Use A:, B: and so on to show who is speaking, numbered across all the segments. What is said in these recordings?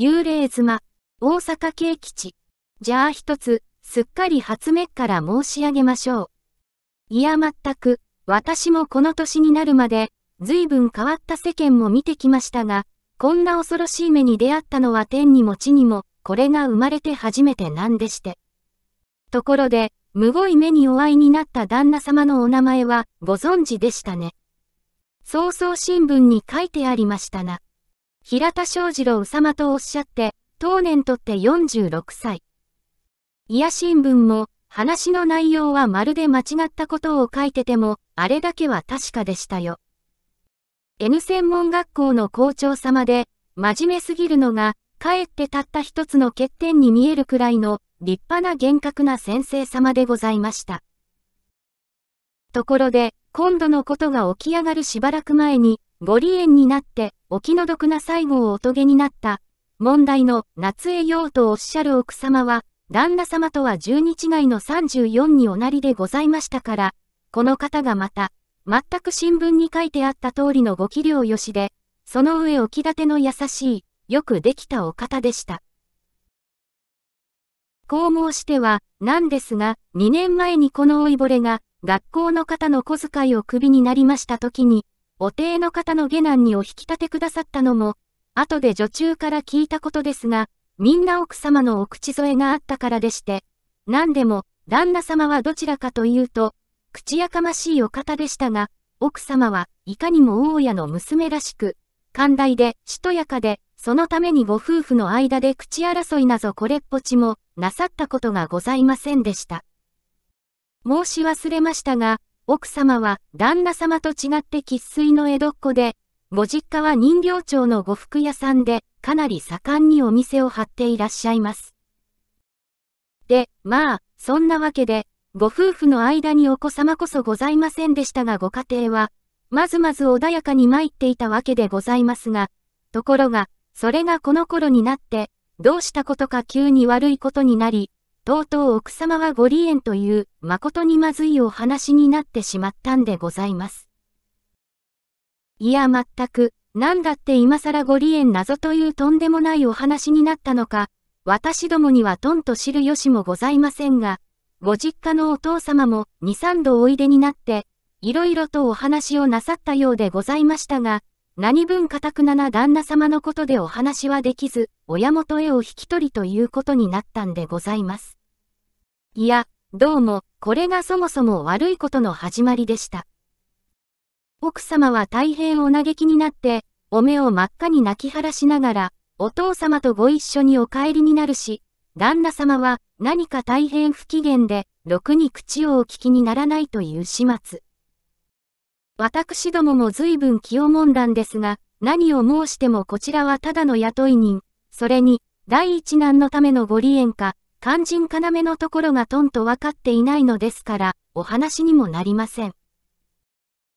A: 幽霊妻、大阪慶吉。じゃあ一つ、すっかり初めっから申し上げましょう。いや全く、私もこの年になるまで、随分変わった世間も見てきましたが、こんな恐ろしい目に出会ったのは天にも地にも、これが生まれて初めてなんでして。ところで、むごい目にお会いになった旦那様のお名前はご存知でしたね。早々新聞に書いてありましたな。平田正次郎様とおっしゃって、当年とって46歳。いや新聞も、話の内容はまるで間違ったことを書いてても、あれだけは確かでしたよ。N 専門学校の校長様で、真面目すぎるのが、かえってたった一つの欠点に見えるくらいの立派な厳格な先生様でございました。ところで、今度のことが起き上がるしばらく前に、ご利縁になって、お気の毒な最後をおとげになった、問題の夏へようとおっしゃる奥様は、旦那様とは12違いの34におなりでございましたから、この方がまた、全く新聞に書いてあった通りのご器量よしで、その上置き立ての優しい、よくできたお方でした。こう申しては、なんですが、2年前にこの老いぼれが、学校の方の小遣いをクビになりました時に、お帝の方の下男にお引き立てくださったのも、後で女中から聞いたことですが、みんな奥様のお口添えがあったからでして、何でも、旦那様はどちらかというと、口やかましいお方でしたが、奥様はいかにも大家の娘らしく、寛大で、しとやかで、そのためにご夫婦の間で口争いなぞこれっぽちも、なさったことがございませんでした。申し忘れましたが、奥様は旦那様と違って喫水の江戸っ子で、ご実家は人形町の呉服屋さんで、かなり盛んにお店を張っていらっしゃいます。で、まあ、そんなわけで、ご夫婦の間にお子様こそございませんでしたがご家庭は、まずまず穏やかに参っていたわけでございますが、ところが、それがこの頃になって、どうしたことか急に悪いことになり、とうとう奥様はご利縁という、誠にまずいお話になってしまったんでございます。いや、まったく、なんだって今更ご利縁謎というとんでもないお話になったのか、私どもにはとんと知る由もございませんが、ご実家のお父様も二三度おいでになって、いろいろとお話をなさったようでございましたが、何分かたくなな旦那様のことでお話はできず、親元へお引き取りということになったんでございます。いや、どうも、これがそもそも悪いことの始まりでした。奥様は大変お嘆きになって、お目を真っ赤に泣き晴らしながら、お父様とご一緒にお帰りになるし、旦那様は何か大変不機嫌で、ろくに口をお聞きにならないという始末。私どもも随分気をもんだんですが、何を申してもこちらはただの雇い人、それに、第一難のためのご利縁か、肝心要のところがとんと分かっていないのですから、お話にもなりません。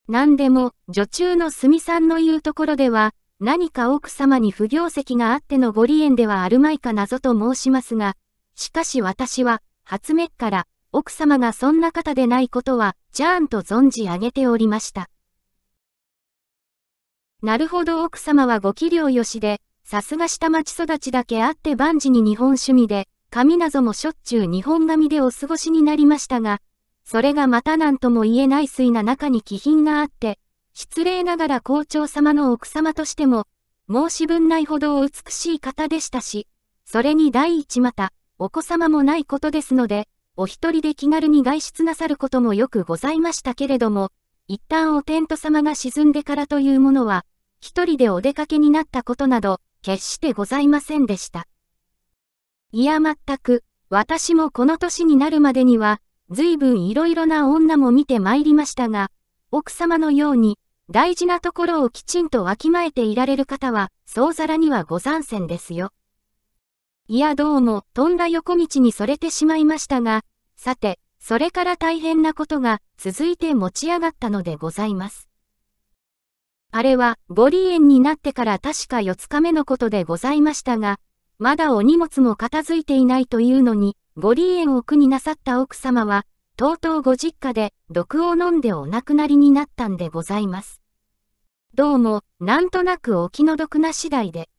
A: 何でも、女中のすみさんの言うところでは、何か奥様に不行績があってのご利縁ではあるまいか謎と申しますが、しかし私は、初めっから、奥様がそんな方でないことは、じゃーんと存じ上げておりました。なるほど奥様はご器量よしで、さすが下町育ちだけあって万事に日本趣味で、神謎もしょっちゅう日本髪でお過ごしになりましたが、それがまた何とも言えない粋な中に気品があって、失礼ながら校長様の奥様としても、申し分ないほどお美しい方でしたし、それに第一また、お子様もないことですので、お一人で気軽に外出なさることもよくございましたけれども、一旦お天道様が沈んでからというものは、一人でお出かけになったことなど、決してございませんでした。いや全く、私もこの年になるまでには、随分いろいろな女も見て参りましたが、奥様のように、大事なところをきちんとわきまえていられる方は、総皿にはごせんですよ。いやどうも、とんだ横道にそれてしまいましたが、さて、それから大変なことが続いて持ち上がったのでございます。あれは、ボリ園になってから確か4日目のことでございましたが、まだお荷物も片付いていないというのに、ご利縁を苦になさった奥様は、とうとうご実家で毒を飲んでお亡くなりになったんでございます。どうも、なんとなくお気の毒な次第で。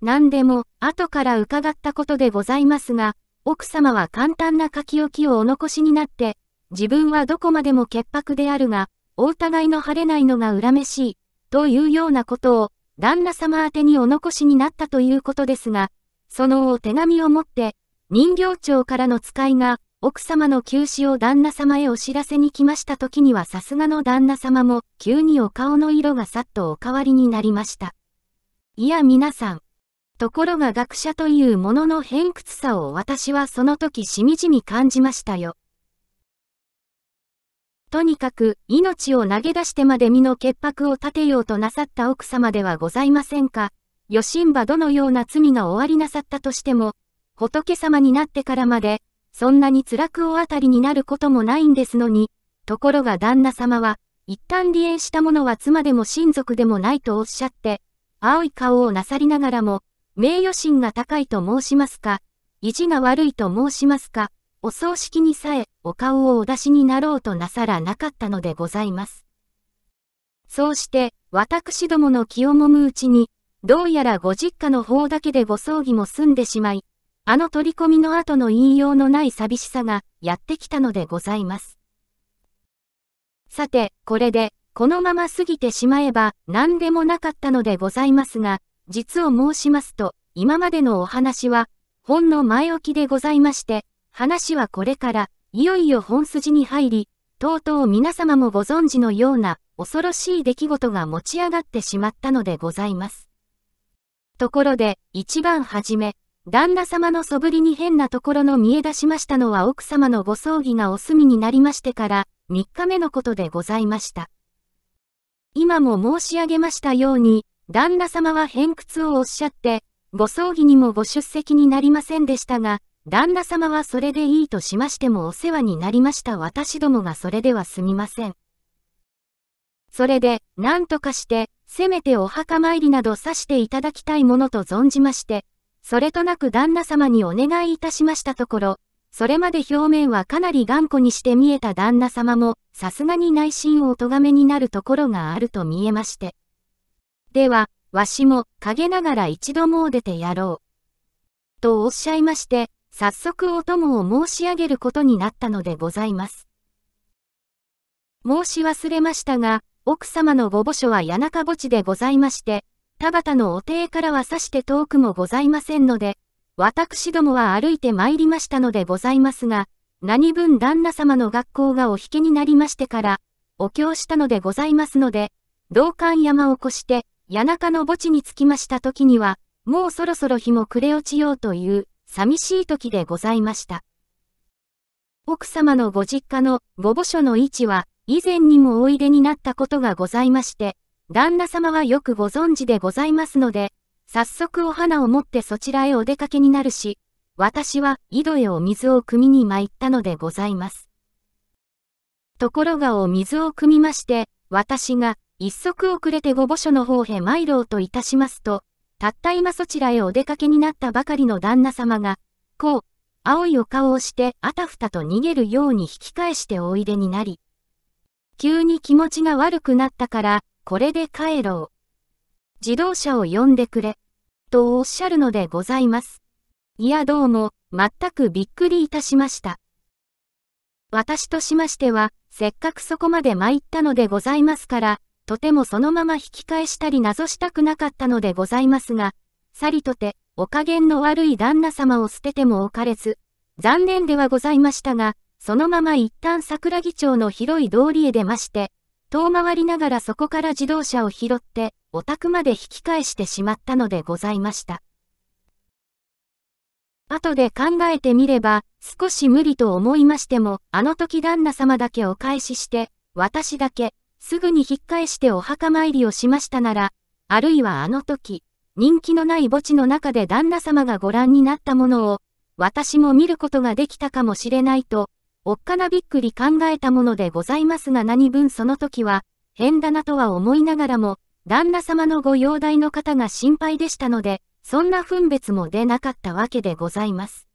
A: 何でも、後から伺ったことでございますが、奥様は簡単な書き置きをお残しになって、自分はどこまでも潔白であるが、お互いの晴れないのが恨めしい、というようなことを、旦那様宛にお残しになったということですが、そのお手紙を持って、人形町からの使いが、奥様の休止を旦那様へお知らせに来ました時にはさすがの旦那様も、急にお顔の色がさっとお変わりになりました。いや皆さん。ところが学者というものの偏屈さを私はその時しみじみ感じましたよ。とにかく命を投げ出してまで身の潔白を立てようとなさった奥様ではございませんか。余震場どのような罪が終わりなさったとしても、仏様になってからまで、そんなに辛くおあたりになることもないんですのに、ところが旦那様は、一旦離縁した者は妻でも親族でもないとおっしゃって、青い顔をなさりながらも、名誉心が高いと申しますか、意地が悪いと申しますか、お葬式にさえ、お顔をお出しになろうとなさらなかったのでございます。そうして、私どもの気をもむうちに、どうやらご実家の方だけでご葬儀も済んでしまい、あの取り込みの後の言いようのない寂しさがやってきたのでございます。さて、これで、このまま過ぎてしまえば何でもなかったのでございますが、実を申しますと、今までのお話は、ほんの前置きでございまして、話はこれから、いよいよ本筋に入り、とうとう皆様もご存知のような恐ろしい出来事が持ち上がってしまったのでございます。ところで、一番初め、旦那様の素振りに変なところの見え出しましたのは奥様のご葬儀がお済みになりましてから3日目のことでございました。今も申し上げましたように、旦那様は偏屈をおっしゃって、ご葬儀にもご出席になりませんでしたが、旦那様はそれでいいとしましてもお世話になりました私どもがそれではすみません。それで、何とかして、せめてお墓参りなどさしていただきたいものと存じまして、それとなく旦那様にお願いいたしましたところ、それまで表面はかなり頑固にして見えた旦那様も、さすがに内心をお咎めになるところがあると見えまして。では、わしも、陰ながら一度もう出てやろう。とおっしゃいまして、早速お供を申し上げることになったのでございます。申し忘れましたが、奥様のご墓所は谷中墓地でございまして、田畑のお邸からはさして遠くもございませんので、私どもは歩いて参りましたのでございますが、何分旦那様の学校がお引けになりましてから、お経したのでございますので、道館山を越して、谷中の墓地に着きました時には、もうそろそろ日も暮れ落ちようという、寂しい時でございました。奥様のご実家のご墓所の位置は、以前にもおいでになったことがございまして、旦那様はよくご存知でございますので、早速お花を持ってそちらへお出かけになるし、私は井戸へお水を汲みに参ったのでございます。ところがお水を汲みまして、私が一足遅れてご墓所の方へ参ろうといたしますと、たった今そちらへお出かけになったばかりの旦那様が、こう、青いお顔をして、あたふたと逃げるように引き返しておいでになり、急に気持ちが悪くなったから、これで帰ろう。自動車を呼んでくれ、とおっしゃるのでございます。いやどうも、全くびっくりいたしました。私としましては、せっかくそこまで参ったのでございますから、とてもそのまま引き返したり謎したくなかったのでございますが、さりとて、お加減の悪い旦那様を捨てても置かれず、残念ではございましたが、そのまま一旦桜木町の広い通りへ出まして、遠回りながらそこから自動車を拾って、お宅まで引き返してしまったのでございました。後で考えてみれば、少し無理と思いましても、あの時旦那様だけお返しして、私だけ、すぐに引っ返してお墓参りをしましたなら、あるいはあの時、人気のない墓地の中で旦那様がご覧になったものを、私も見ることができたかもしれないと、おっかなびっくり考えたものでございますが何分その時は、変だなとは思いながらも、旦那様のご容体の方が心配でしたので、そんな分別も出なかったわけでございます。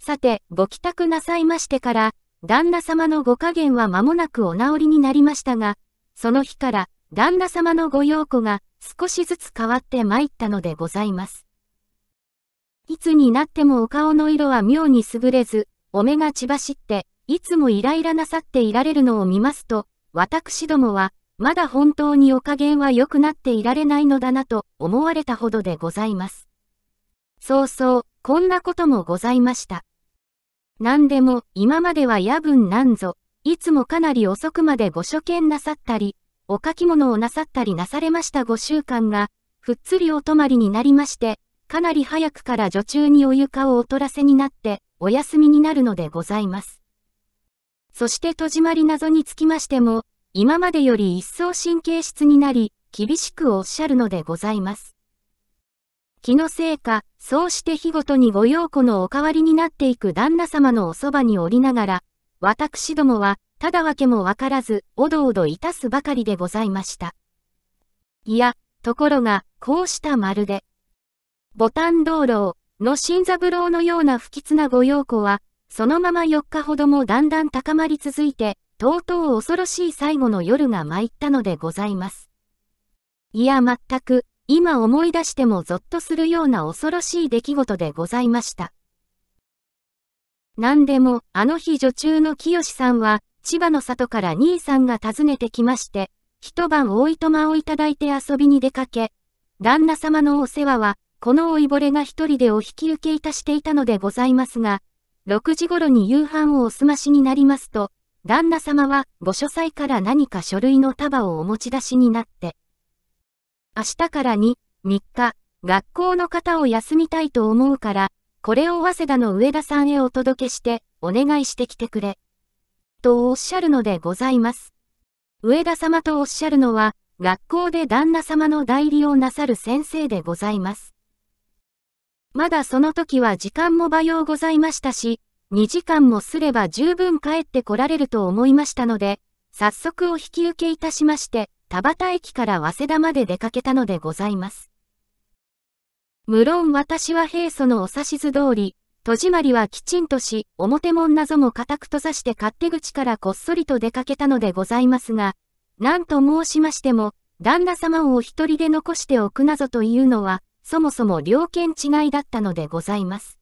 A: さて、ご帰宅なさいましてから、旦那様のご加減は間もなくお治りになりましたが、その日から旦那様のご用子が少しずつ変わって参ったのでございます。いつになってもお顔の色は妙に優れず、お目が血走って、いつもイライラなさっていられるのを見ますと、私どもは、まだ本当にお加減は良くなっていられないのだなと思われたほどでございます。そうそう、こんなこともございました。何でも、今までは夜分なんぞ、いつもかなり遅くまでご所見なさったり、お書き物をなさったりなされました5週間が、ふっつりお泊まりになりまして、かなり早くから女中にお床を劣らせになって、お休みになるのでございます。そして戸締まり謎につきましても、今までより一層神経質になり、厳しくおっしゃるのでございます。気のせいか、そうして日ごとにご用子のお代わりになっていく旦那様のおそばにおりながら、私どもは、ただわけもわからず、おどおどいたすばかりでございました。いや、ところが、こうしたまるで、ボタン道路の新三郎のような不吉な御用子は、そのまま4日ほどもだんだん高まり続いて、とうとう恐ろしい最後の夜が参ったのでございます。いや、全く、今思い出してもゾッとするような恐ろしい出来事でございました。何でも、あの日女中の清さんは、千葉の里から兄さんが訪ねてきまして、一晩おいとまをいただいて遊びに出かけ、旦那様のお世話は、この老いぼれが一人でお引き受けいたしていたのでございますが、6時頃に夕飯をお済ましになりますと、旦那様はご書斎から何か書類の束をお持ち出しになって、明日から2、3日、学校の方を休みたいと思うから、これを早稲田の上田さんへお届けして、お願いしてきてくれ。とおっしゃるのでございます。上田様とおっしゃるのは、学校で旦那様の代理をなさる先生でございます。まだその時は時間も馬用ございましたし、2時間もすれば十分帰ってこられると思いましたので、早速お引き受けいたしまして、田端駅から早稲田まで出かけたのでございます。無論私は平素のお指図通り、戸締まりはきちんとし、表門謎も固く閉ざして勝手口からこっそりと出かけたのでございますが、なんと申しましても、旦那様をお一人で残しておくなぞというのは、そもそも両犬違いだったのでございます。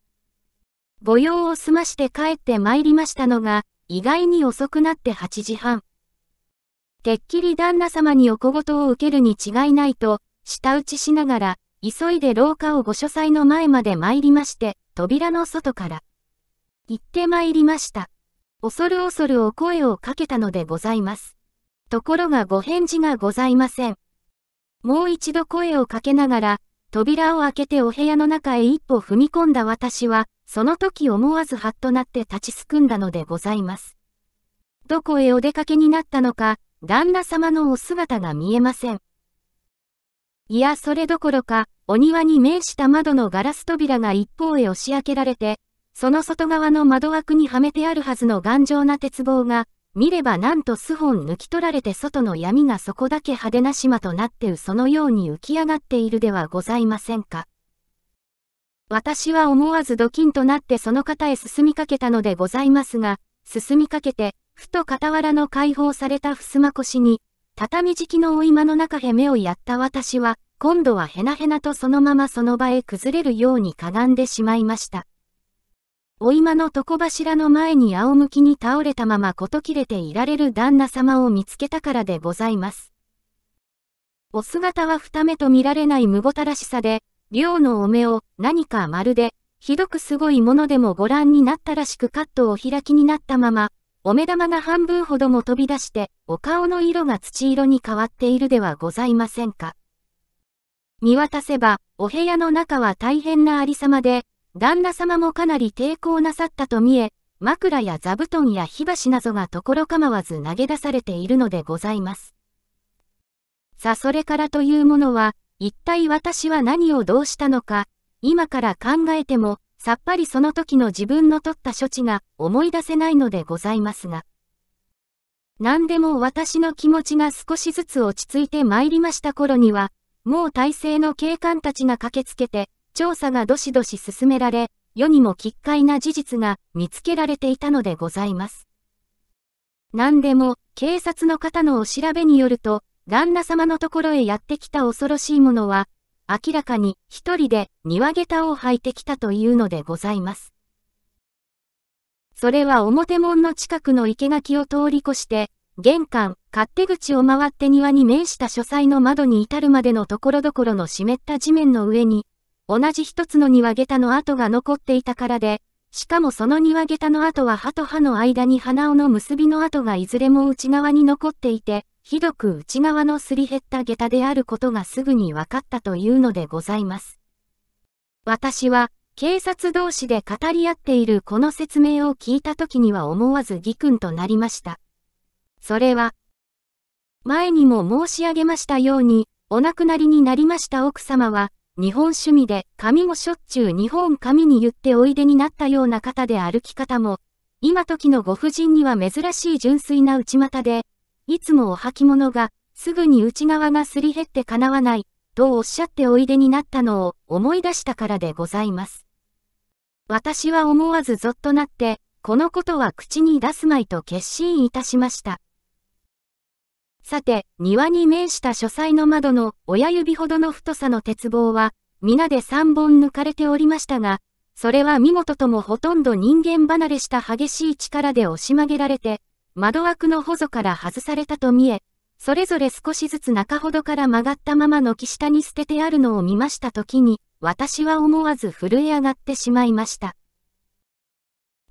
A: 御用を済まして帰って参りましたのが、意外に遅くなって8時半。てっきり旦那様にお小言を受けるに違いないと、舌打ちしながら、急いで廊下をご書斎の前まで参りまして、扉の外から。行って参りました。恐る恐るお声をかけたのでございます。ところがご返事がございません。もう一度声をかけながら、扉を開けてお部屋の中へ一歩踏み込んだ私は、その時思わずはっとなって立ちすくんだのでございます。どこへお出かけになったのか、旦那様のお姿が見えません。いや、それどころか、お庭に面した窓のガラス扉が一方へ押し開けられて、その外側の窓枠にはめてあるはずの頑丈な鉄棒が、見ればなんと数本抜き取られて外の闇がそこだけ派手な島となってそのように浮き上がっているではございませんか。私は思わずドキンとなってその方へ進みかけたのでございますが、進みかけて、ふと傍らの解放された襖越に、畳敷きのお芋の中へ目をやった私は、今度はへなへなとそのままその場へ崩れるようにかがんでしまいました。お今の床柱の前に仰向きに倒れたままこと切れていられる旦那様を見つけたからでございます。お姿は二目と見られない無ごたらしさで、寮のお目を何かまるで、ひどくすごいものでもご覧になったらしくカットを開きになったまま、お目玉が半分ほども飛び出して、お顔の色が土色に変わっているではございませんか。見渡せば、お部屋の中は大変なありさまで、旦那様もかなり抵抗なさったと見え、枕や座布団や火箸などがところ構わず投げ出されているのでございます。さあそれからというものは、一体私は何をどうしたのか、今から考えても、さっぱりその時の自分の取った処置が思い出せないのでございますが。何でも私の気持ちが少しずつ落ち着いて参りました頃には、もう体制の警官たちが駆けつけて、調査がどしどし進められ、世にも奇怪な事実が見つけられていたのでございます。何でも、警察の方のお調べによると、旦那様のところへやってきた恐ろしいものは、明らかに一人で庭下駄を履いてきたというのでございます。それは表門の近くの生垣を通り越して、玄関、勝手口を回って庭に面した書斎の窓に至るまでのところどころの湿った地面の上に、同じ一つの庭下駄の跡が残っていたからで、しかもその庭下駄の跡は歯と歯の間に鼻緒の結びの跡がいずれも内側に残っていて、ひどく内側のすり減った下駄であることがすぐに分かったというのでございます。私は、警察同士で語り合っているこの説明を聞いた時には思わず義君となりました。それは、前にも申し上げましたように、お亡くなりになりました奥様は、日本趣味で髪もしょっちゅう日本髪に言っておいでになったような方で歩き方も、今時のご婦人には珍しい純粋な内股で、いつもお履物が、すぐに内側がすり減ってかなわない、とおっしゃっておいでになったのを思い出したからでございます。私は思わずぞっとなって、このことは口に出すまいと決心いたしました。さて、庭に面した書斎の窓の親指ほどの太さの鉄棒は、皆で3本抜かれておりましたが、それは見事ともほとんど人間離れした激しい力で押し曲げられて、窓枠の補助から外されたと見え、それぞれ少しずつ中ほどから曲がったまま軒下に捨ててあるのを見ましたときに、私は思わず震え上がってしまいました。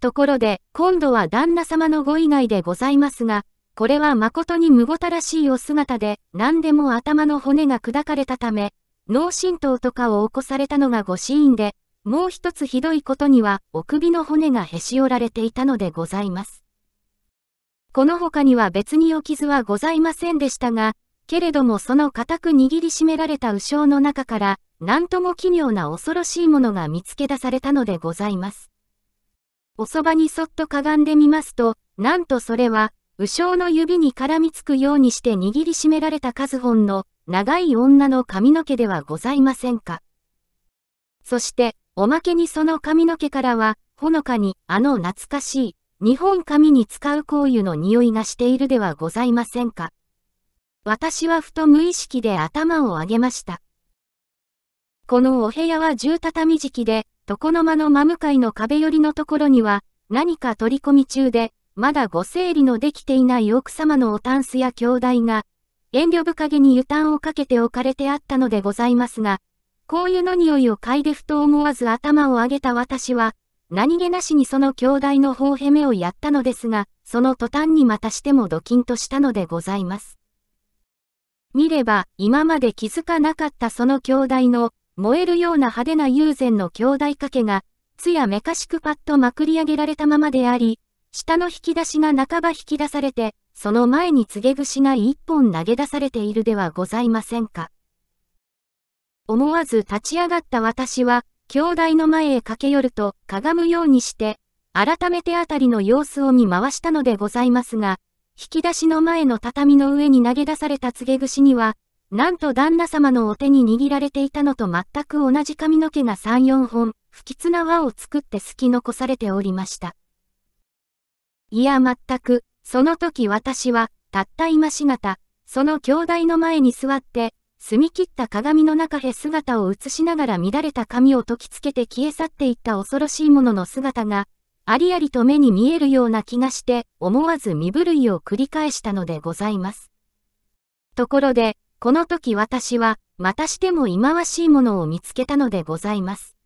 A: ところで、今度は旦那様のご以外でございますが、これは誠にむごたらしいお姿で、何でも頭の骨が砕かれたため、脳震盪とかを起こされたのがご死因で、もう一つひどいことには、お首の骨がへし折られていたのでございます。この他には別にお傷はございませんでしたが、けれどもその固く握りしめられた鵜匠の中から、何とも奇妙な恐ろしいものが見つけ出されたのでございます。おそばにそっとかがんでみますと、なんとそれは、鵜匠の指に絡みつくようにして握りしめられた数本の長い女の髪の毛ではございませんか。そして、おまけにその髪の毛からは、ほのかに、あの懐かしい、日本紙に使う香油の匂いがしているではございませんか。私はふと無意識で頭を上げました。このお部屋は重畳敷きで、床の間の真向かいの壁寄りのところには、何か取り込み中で、まだご整理のできていない奥様のおタンスや兄弟が、遠慮深げに油炭をかけて置かれてあったのでございますが、こういうの匂いを嗅いでふと思わず頭を上げた私は、何気なしにその兄弟の方へ目をやったのですが、その途端にまたしてもドキンとしたのでございます。見れば、今まで気づかなかったその兄弟の、燃えるような派手な友禅の兄弟掛けが、つやめかしくパッとまくり上げられたままであり、下の引き出しが半ば引き出されて、その前に告げ串が一本投げ出されているではございませんか。思わず立ち上がった私は、兄弟の前へ駆け寄ると、かがむようにして、改めてあたりの様子を見回したのでございますが、引き出しの前の畳の上に投げ出された告げ串には、なんと旦那様のお手に握られていたのと全く同じ髪の毛が3、4本、不吉な輪を作ってすき残されておりました。いや全く、その時私は、たった今しがた、その兄弟の前に座って、澄み切った鏡の中へ姿を映しながら乱れた髪を解きつけて消え去っていった恐ろしいものの姿が、ありありと目に見えるような気がして、思わず身震いを繰り返したのでございます。ところで、この時私は、またしても忌まわしいものを見つけたのでございます。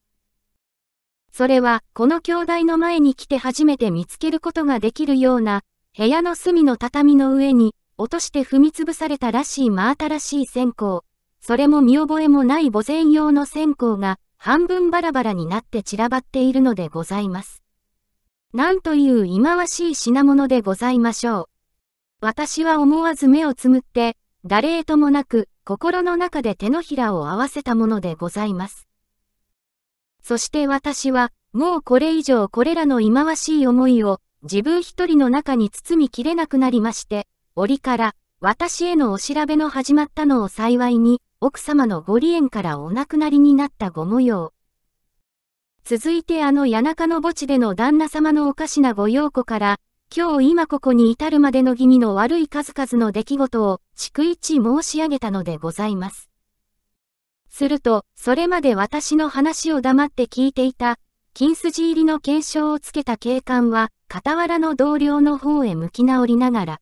A: それは、この兄弟の前に来て初めて見つけることができるような、部屋の隅の畳の上に、落として踏み潰されたらしい真新しい線香。それも見覚えもない墓前用の線香が半分バラバラになって散らばっているのでございます。なんという忌まわしい品物でございましょう。私は思わず目をつむって、誰へともなく心の中で手のひらを合わせたものでございます。そして私は、もうこれ以上これらの忌まわしい思いを自分一人の中に包みきれなくなりまして、折から私へのお調べの始まったのを幸いに、奥様のご離縁からお亡くなりになったご模様。続いてあの谷中の墓地での旦那様のおかしなご用子から、今日今ここに至るまでの気味の悪い数々の出来事を逐一申し上げたのでございます。すると、それまで私の話を黙って聞いていた、金筋入りの検証をつけた警官は、傍らの同僚の方へ向き直りながら、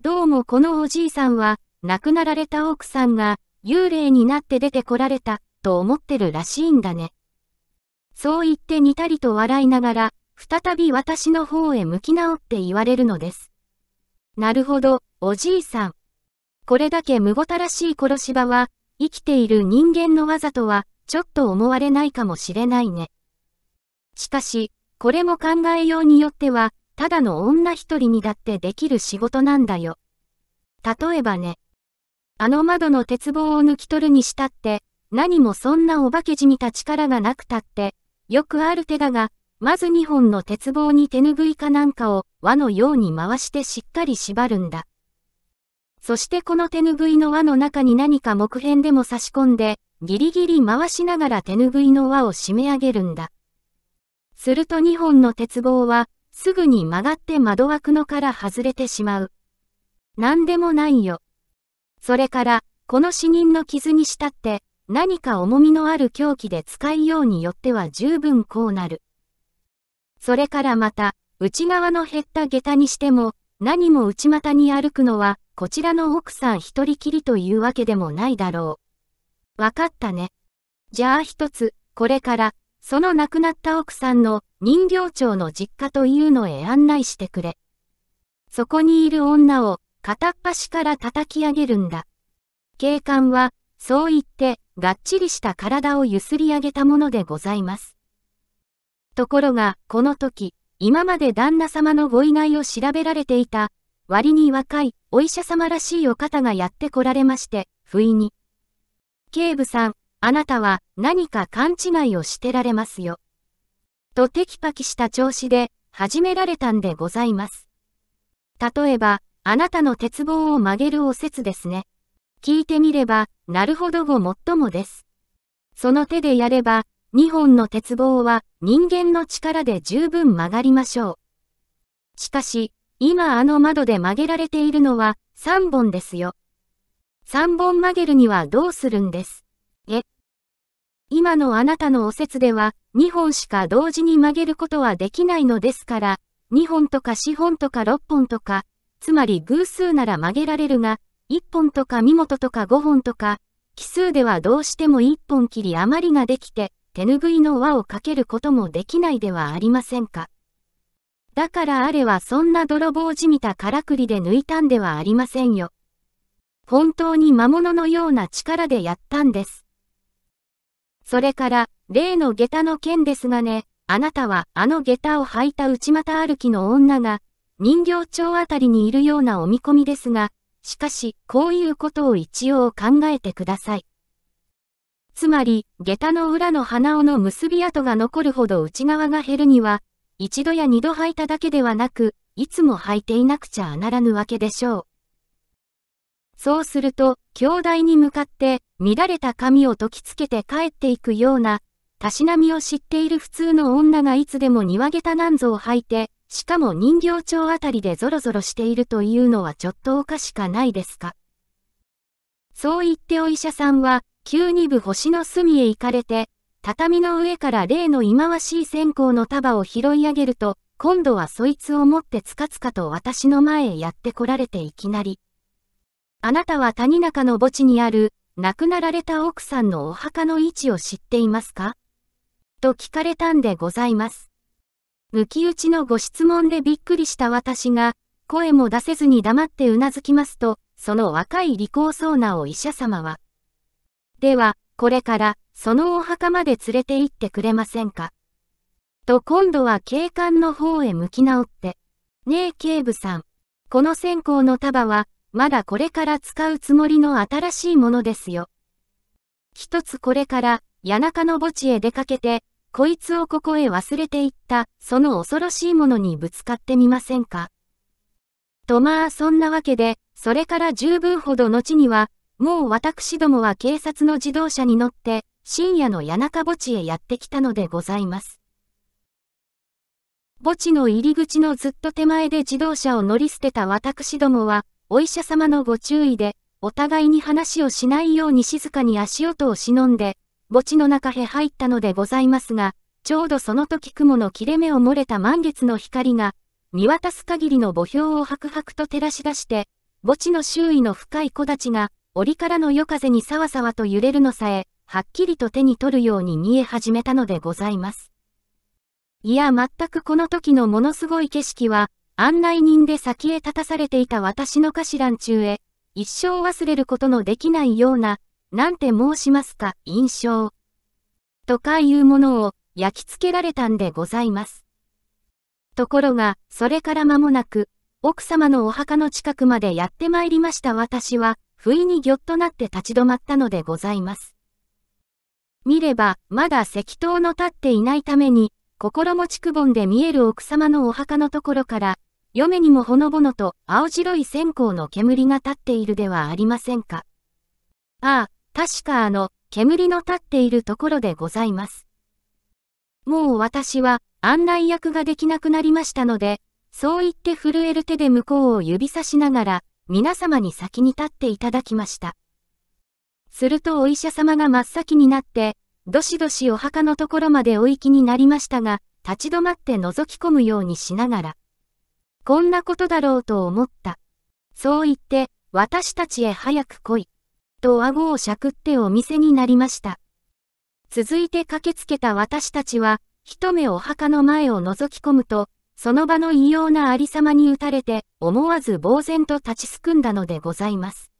A: どうもこのおじいさんは、亡くなられた奥さんが、幽霊になって出てこられた、と思ってるらしいんだね。そう言って似たりと笑いながら、再び私の方へ向き直って言われるのです。なるほど、おじいさん。これだけむごたらしい殺し場は、生きている人間の技とは、ちょっと思われないかもしれないね。しかし、これも考えようによっては、ただの女一人にだってできる仕事なんだよ。例えばね、あの窓の鉄棒を抜き取るにしたって、何もそんなお化けじみた力がなくたって、よくある手だが、まず2本の鉄棒に手ぬぐいかなんかを輪のように回してしっかり縛るんだ。そしてこの手ぬぐいの輪の中に何か木片でも差し込んで、ギリギリ回しながら手ぬぐいの輪を締め上げるんだ。すると2本の鉄棒は、すぐに曲がって窓枠のから外れてしまう。何でもないよ。それから、この死人の傷にしたって、何か重みのある凶器で使いようによっては十分こうなる。それからまた、内側の減った下駄にしても、何も内股に歩くのは、こちらの奥さん一人きりというわけでもないだろう。わかったね。じゃあ一つ、これから、その亡くなった奥さんの人形町の実家というのへ案内してくれ。そこにいる女を片っ端から叩き上げるんだ。警官は、そう言って、がっちりした体をゆすり上げたものでございます。ところが、この時、今まで旦那様のご遺骸を調べられていた、割に若い、お医者様らしいお方がやってこられまして、不意に。警部さん、あなたは何か勘違いをしてられますよ。とテキパキした調子で始められたんでございます。例えば、あなたの鉄棒を曲げるお説ですね。聞いてみれば、なるほどごもっともです。その手でやれば、2本の鉄棒は人間の力で十分曲がりましょう。しかし、今あの窓で曲げられているのは3本ですよ。3本曲げるにはどうするんです。え。今のあなたのお説では、2本しか同時に曲げることはできないのですから、2本とか4本とか6本とか、つまり偶数なら曲げられるが、1本とか身元とか5本とか、奇数ではどうしても1本きり余りができて、手拭いの輪をかけることもできないではありませんか。だからあれはそんな泥棒じみたからくりで抜いたんではありませんよ。本当に魔物のような力でやったんです。それから、例の下駄の件ですがね、あなたはあの下駄を履いた内股歩きの女が、人形町あたりにいるようなお見込みですが、しかし、こういうことを一応考えてください。つまり、下駄の裏の鼻緒の結び跡が残るほど内側が減るには、一度や二度履いただけではなく、いつも履いていなくちゃならぬわけでしょう。そうすると、兄弟に向かって乱れた髪を解きつけて帰っていくような、たしなみを知っている普通の女がいつでも庭下駄なんぞを履いて、しかも人形町あたりでぞろぞろしているというのはちょっとおかしかないですか。そう言ってお医者さんは、急に部星の隅へ行かれて、畳の上から例の忌まわしい線香の束を拾い上げると、今度はそいつを持ってつかつかと私の前へやって来られていきなり。あなたは谷中の墓地にある亡くなられた奥さんのお墓の位置を知っていますかと聞かれたんでございます。抜き打ちのご質問でびっくりした私が、声も出せずに黙ってうなずきますと、その若い利口そうなお医者様は。では、これから、そのお墓まで連れて行ってくれませんかと今度は警官の方へ向き直って。ねえ警部さん、この線香の束は、まだこれから使うつもりの新しいものですよ。一つこれから、谷中の墓地へ出かけて、こいつをここへ忘れていった、その恐ろしいものにぶつかってみませんか。とまあそんなわけで、それから十分ほど後には、もう私どもは警察の自動車に乗って、深夜の谷中墓地へやってきたのでございます。墓地の入り口のずっと手前で自動車を乗り捨てた私どもは、お医者様のご注意で、お互いに話をしないように静かに足音を忍んで、墓地の中へ入ったのでございますが、ちょうどその時雲の切れ目を漏れた満月の光が、見渡す限りの墓標を白々と照らし出して、墓地の周囲の深い木立が、折からの夜風にさわさわと揺れるのさえ、はっきりと手に取るように見え始めたのでございます。いや、全くこの時のものすごい景色は、案内人で先へ立たされていた私の頭詞中へ、一生忘れることのできないような、なんて申しますか、印象。とかいうものを焼き付けられたんでございます。ところが、それから間もなく、奥様のお墓の近くまでやってまいりました私は、不意にぎょっとなって立ち止まったのでございます。見れば、まだ石灯の立っていないために、心持ちくぼんで見える奥様のお墓のところから、嫁にもほのぼのと青白い線香の煙が立っているではありませんか。ああ、確かあの、煙の立っているところでございます。もう私は案内役ができなくなりましたので、そう言って震える手で向こうを指さしながら、皆様に先に立っていただきました。するとお医者様が真っ先になって、どしどしお墓のところまでお行きになりましたが、立ち止まって覗き込むようにしながら。こんなことだろうと思った。そう言って、私たちへ早く来い。と顎をしゃくってお店になりました。続いて駆けつけた私たちは、一目お墓の前を覗き込むと、その場の異様なありさまに打たれて、思わず呆然と立ちすくんだのでございます。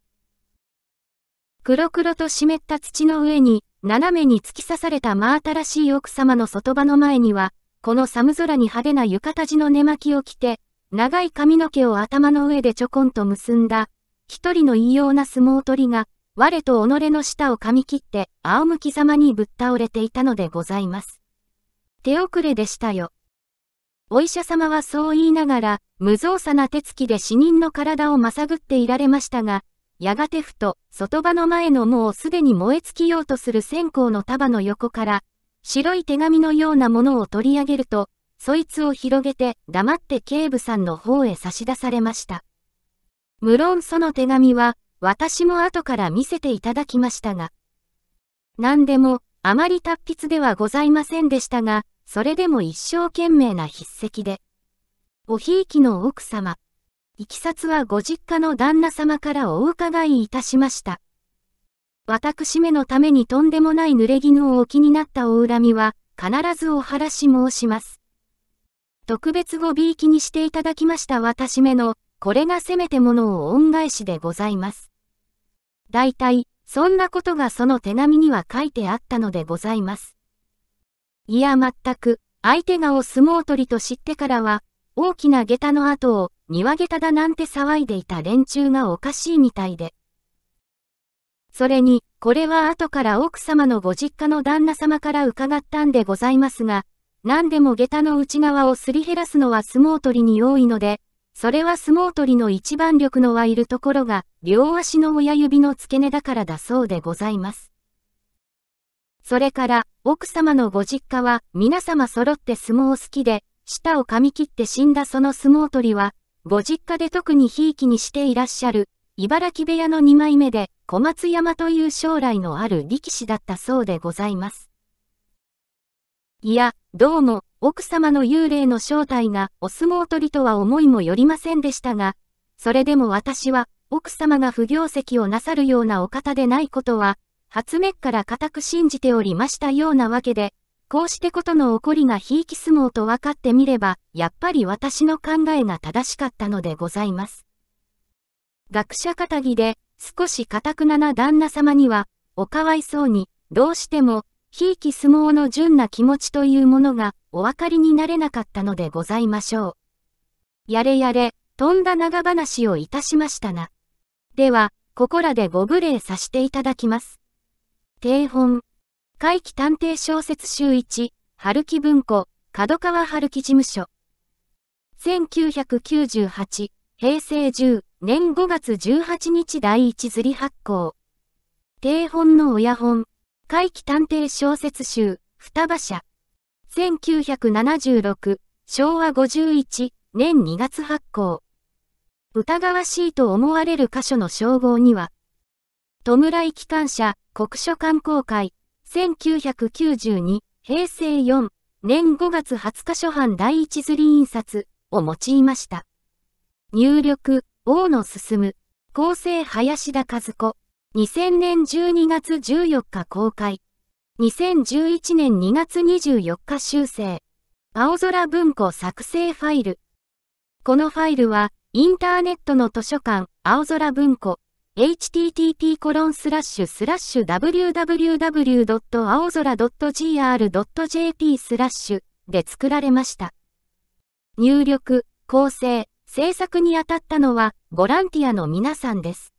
A: 黒黒と湿った土の上に、斜めに突き刺された真新しい奥様の外場の前には、この寒空に派手な浴衣地の寝巻きを着て、長い髪の毛を頭の上でちょこんと結んだ、一人の異様な相撲取りが、我と己の舌を噛み切って仰向き様にぶっ倒れていたのでございます。手遅れでしたよ。お医者様はそう言いながら、無造作な手つきで死人の体をまさぐっていられましたが、やがてふと、外場の前のもうすでに燃え尽きようとする線香の束の横から、白い手紙のようなものを取り上げると、そいつを広げて黙って警部さんの方へ差し出されました。無論その手紙は、私も後から見せていただきましたが。何でも、あまり達筆ではございませんでしたが、それでも一生懸命な筆跡で。おひいきの奥様。いきさつはご実家の旦那様からお伺いいたしました。私めのためにとんでもない濡れ衣をお気になったお恨みは、必ずお晴らし申します。特別語尾気にしていただきました私めの、これがせめてものを恩返しでございます。大体、そんなことがその手紙には書いてあったのでございます。いや全く、相手がお相撲取りと知ってからは、大きな下駄の後を、庭下駄だなんて騒いでいた連中がおかしいみたいで。それに、これは後から奥様のご実家の旦那様から伺ったんでございますが、何でも下駄の内側をすり減らすのは相撲取りに多いので、それは相撲取りの一番力のはいるところが、両足の親指の付け根だからだそうでございます。それから、奥様のご実家は、皆様揃って相撲を好きで、舌を噛み切って死んだその相撲取りは、ご実家で特にひいきにしていらっしゃる、茨城部屋の2枚目で、小松山という将来のある力士だったそうでございます。いや、どうも、奥様の幽霊の正体がお相撲取りとは思いもよりませんでしたが、それでも私は、奥様が不行績をなさるようなお方でないことは、初めっから固く信じておりましたようなわけで、こうしてことの起こりがひいき相撲と分かってみれば、やっぱり私の考えが正しかったのでございます。学者仇で、少し固くなな旦那様には、おかわいそうに、どうしても、ひいき相撲の純な気持ちというものがお分かりになれなかったのでございましょう。やれやれ、とんだ長話をいたしましたな。では、ここらでご無礼させていただきます。定本。怪奇探偵小説集1、春木文庫、角川春木事務所。1998、平成10年5月18日第1釣り発行。定本の親本。怪奇探偵小説集、双葉社。1976、昭和51年2月発行。疑わしいと思われる箇所の称号には、弔い機関車国書観光会、1992、平成4年5月20日初版第一刷り印刷を用いました。入力、大野進、構成林田和子。2000年12月14日公開。2011年2月24日修正。青空文庫作成ファイル。このファイルは、インターネットの図書館、青空文庫、http コロンスラッシュスラッシュ www. 青空 .gr.jp スラッシュで作られました。入力、構成、制作に当たったのは、ボランティアの皆さんです。